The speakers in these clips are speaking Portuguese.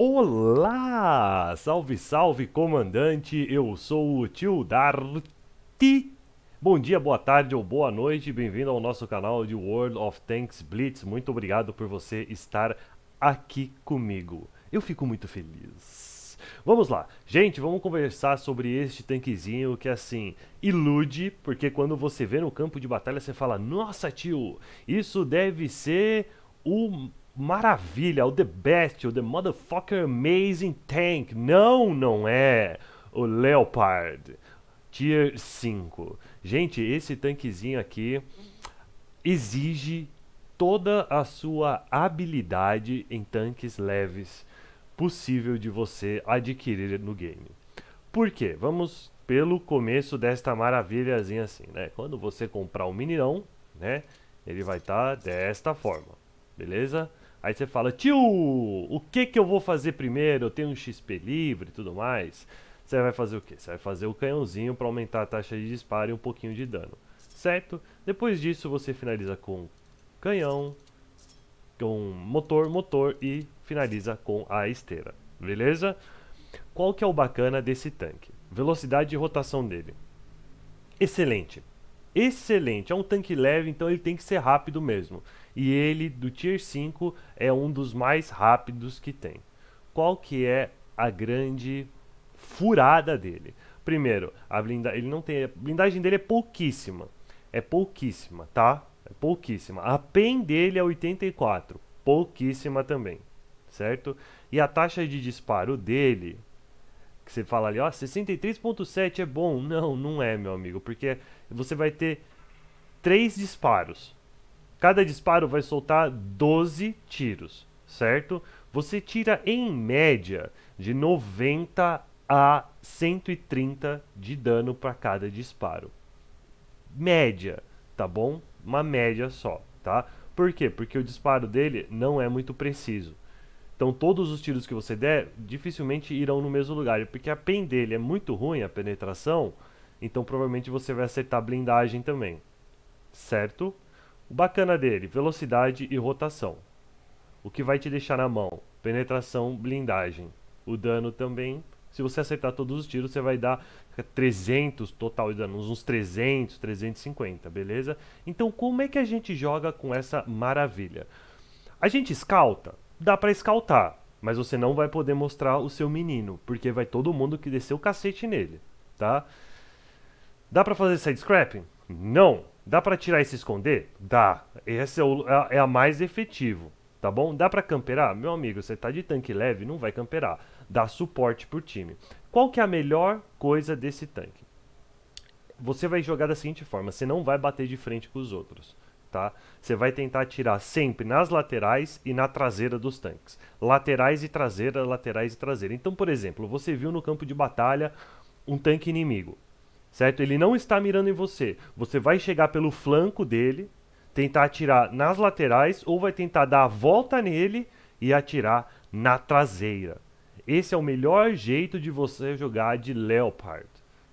Olá! Salve, salve, comandante! Eu sou o Tio Darty. Bom dia, boa tarde ou boa noite. Bem-vindo ao nosso canal de World of Tanks Blitz. Muito obrigado por você estar aqui comigo. Eu fico muito feliz. Vamos lá. Gente, vamos conversar sobre este tanquezinho que, assim, ilude, porque quando você vê no campo de batalha, você fala, nossa, tio, isso deve ser o maravilha, o The Best, o The Motherfucker Amazing Tank. Não, não é o Leopard Tier 5. Gente, esse tanquezinho aqui exige toda a sua habilidade em tanques leves possível de você adquirir no game. Por quê? Vamos pelo começo desta maravilhazinha assim, né? Quando você comprar um minirão, né? Ele vai estar tá desta forma, beleza? Aí você fala, tio, o que que eu vou fazer primeiro? Eu tenho um XP livre e tudo mais. Você vai fazer o quê? Você vai fazer o canhãozinho para aumentar a taxa de disparo e um pouquinho de dano, certo? Depois disso você finaliza com canhão, com motor, motor e finaliza com a esteira, beleza? Qual que é o bacana desse tanque? Velocidade de rotação dele. Excelente. Excelente. É um tanque leve, então ele tem que ser rápido mesmo e ele do Tier 5 é um dos mais rápidos que tem. Qual que é a grande furada dele? Primeiro, a blindagem, ele não tem, a blindagem dele é pouquíssima. É pouquíssima, tá? É pouquíssima. A PEN dele é 84, pouquíssima também, certo? E a taxa de disparo dele, que você fala ali, ó, 63.7 é bom. Não, não é, meu amigo, porque você vai ter três disparos Cada disparo vai soltar 12 tiros, certo? Você tira em média de 90 a 130 de dano para cada disparo. Média, tá bom? Uma média só, tá? Por quê? Porque o disparo dele não é muito preciso. Então todos os tiros que você der dificilmente irão no mesmo lugar, porque a pen dele é muito ruim, a penetração, então provavelmente você vai acertar blindagem também. Certo? O bacana dele, velocidade e rotação. O que vai te deixar na mão, penetração, blindagem. O dano também, se você acertar todos os tiros, você vai dar 300 total de danos, uns 300, 350, beleza? Então como é que a gente joga com essa maravilha? A gente escalta? Dá pra escaltar, mas você não vai poder mostrar o seu menino, porque vai todo mundo que descer o cacete nele, tá? Dá pra fazer side scrapping? Não! Dá para tirar e se esconder? Dá. Essa é, o, é, é a mais efetivo, tá bom? Dá para camperar? Meu amigo, você tá de tanque leve, não vai camperar. Dá suporte pro time. Qual que é a melhor coisa desse tanque? Você vai jogar da seguinte forma, você não vai bater de frente com os outros. Tá? Você vai tentar atirar sempre nas laterais e na traseira dos tanques. Laterais e traseira, laterais e traseira. Então, por exemplo, você viu no campo de batalha um tanque inimigo certo? Ele não está mirando em você. Você vai chegar pelo flanco dele, tentar atirar nas laterais ou vai tentar dar a volta nele e atirar na traseira. Esse é o melhor jeito de você jogar de Leopard,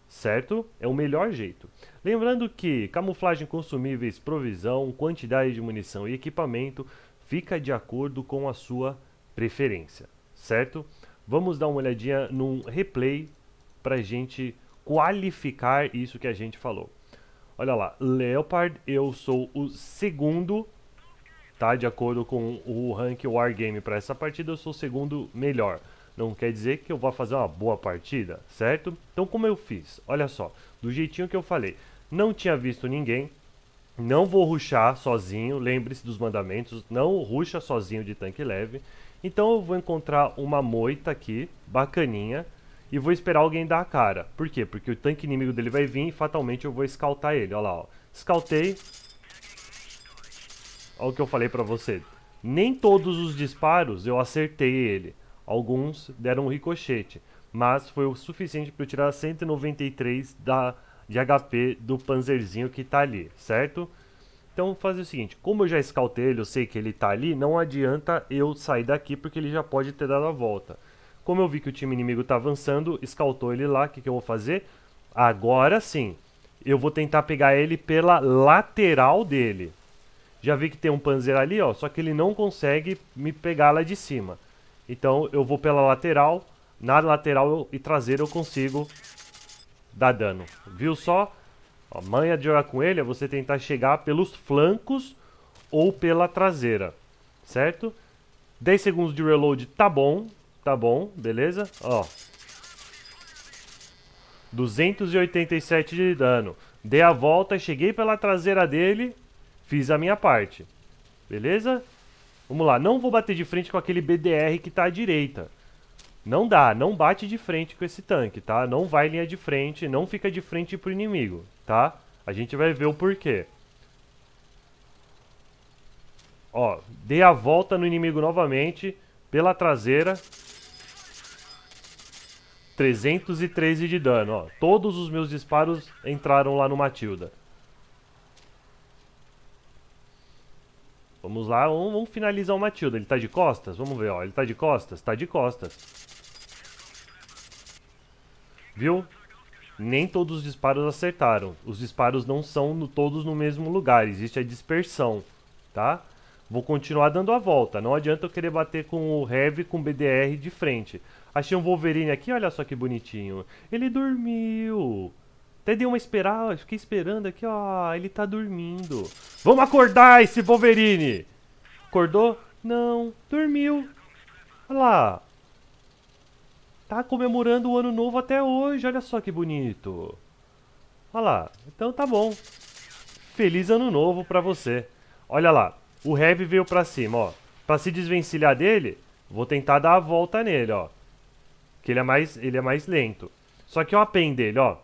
certo? É o melhor jeito. Lembrando que camuflagem consumíveis, provisão, quantidade de munição e equipamento fica de acordo com a sua preferência, certo? Vamos dar uma olhadinha num replay para gente qualificar isso que a gente falou. Olha lá, Leopard, eu sou o segundo, tá? De acordo com o rank Wargame para essa partida, eu sou o segundo melhor. Não quer dizer que eu vá fazer uma boa partida, certo? Então como eu fiz? Olha só, do jeitinho que eu falei. Não tinha visto ninguém, não vou ruxar sozinho, lembre-se dos mandamentos, não ruxa sozinho de tanque leve. Então eu vou encontrar uma moita aqui, bacaninha, e vou esperar alguém dar a cara. Por quê? Porque o tanque inimigo dele vai vir e fatalmente eu vou escaltar ele. Olha lá, ó. Olha o que eu falei pra você. Nem todos os disparos eu acertei ele. Alguns deram um ricochete. Mas foi o suficiente para eu tirar 193 da, de HP do panzerzinho que tá ali, certo? Então fazer o seguinte, como eu já escaltei ele, eu sei que ele tá ali, não adianta eu sair daqui porque ele já pode ter dado a volta. Como eu vi que o time inimigo tá avançando, escaltou ele lá, o que, que eu vou fazer? Agora sim, eu vou tentar pegar ele pela lateral dele. Já vi que tem um Panzer ali, ó, só que ele não consegue me pegar lá de cima. Então eu vou pela lateral, na lateral e traseira eu consigo dar dano. Viu só? A manha de jogar com ele é você tentar chegar pelos flancos ou pela traseira, certo? 10 segundos de reload tá bom, Tá bom, beleza? Ó. 287 de dano. Dei a volta, cheguei pela traseira dele, fiz a minha parte. Beleza? Vamos lá, não vou bater de frente com aquele BDR que tá à direita. Não dá, não bate de frente com esse tanque, tá? Não vai linha de frente, não fica de frente pro inimigo, tá? A gente vai ver o porquê. Ó, dei a volta no inimigo novamente, pela traseira, 313 de dano, ó. Todos os meus disparos entraram lá no Matilda. Vamos lá, vamos, vamos finalizar o Matilda. Ele tá de costas? Vamos ver, ó. Ele tá de costas? Tá de costas. Viu? Nem todos os disparos acertaram. Os disparos não são no, todos no mesmo lugar. Existe a dispersão, tá? Tá? Vou continuar dando a volta. Não adianta eu querer bater com o Heavy com o BDR de frente. Achei um Wolverine aqui, olha só que bonitinho. Ele dormiu. Até dei uma esperada, fiquei esperando aqui, ó. Ele tá dormindo. Vamos acordar esse Wolverine! Acordou? Não, dormiu. Olha lá. Tá comemorando o ano novo até hoje, olha só que bonito. Olha lá, então tá bom. Feliz ano novo pra você. Olha lá, o Heavy veio pra cima, ó. Pra se desvencilhar dele, vou tentar dar a volta nele, ó. Que ele é mais, ele é mais lento. Só que o apendo dele, ó.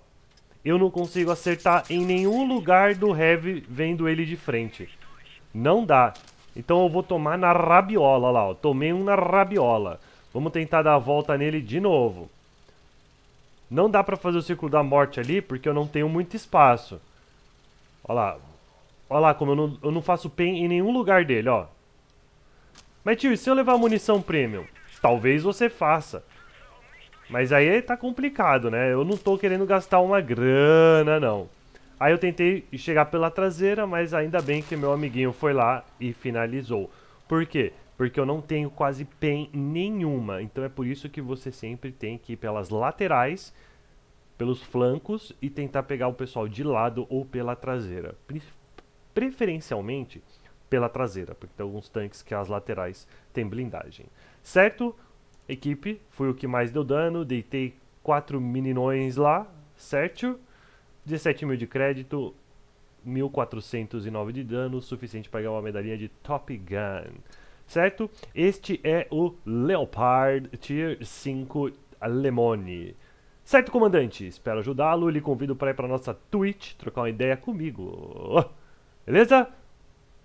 Eu não consigo acertar em nenhum lugar do Heavy vendo ele de frente. Não dá. Então eu vou tomar na rabiola lá, ó. Tomei um na rabiola. Vamos tentar dar a volta nele de novo. Não dá pra fazer o círculo da morte ali, porque eu não tenho muito espaço. Olha lá, Olha lá como eu não, eu não faço pen em nenhum lugar dele, ó. Mas tio, e se eu levar munição premium? Talvez você faça. Mas aí tá complicado, né? Eu não tô querendo gastar uma grana, não. Aí eu tentei chegar pela traseira, mas ainda bem que meu amiguinho foi lá e finalizou. Por quê? Porque eu não tenho quase pen nenhuma. Então é por isso que você sempre tem que ir pelas laterais, pelos flancos e tentar pegar o pessoal de lado ou pela traseira preferencialmente pela traseira, porque tem alguns tanques que as laterais têm blindagem. Certo? Equipe, fui o que mais deu dano, deitei 4 meninões lá, certo? 17 mil de crédito, 1409 de dano, suficiente para ganhar uma medalhinha de Top Gun, certo? Este é o Leopard Tier 5 Lemone. Certo, comandante? Espero ajudá-lo. Lhe convido para ir para nossa Twitch trocar uma ideia comigo. Beleza?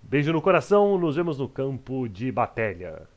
Beijo no coração, nos vemos no campo de batalha.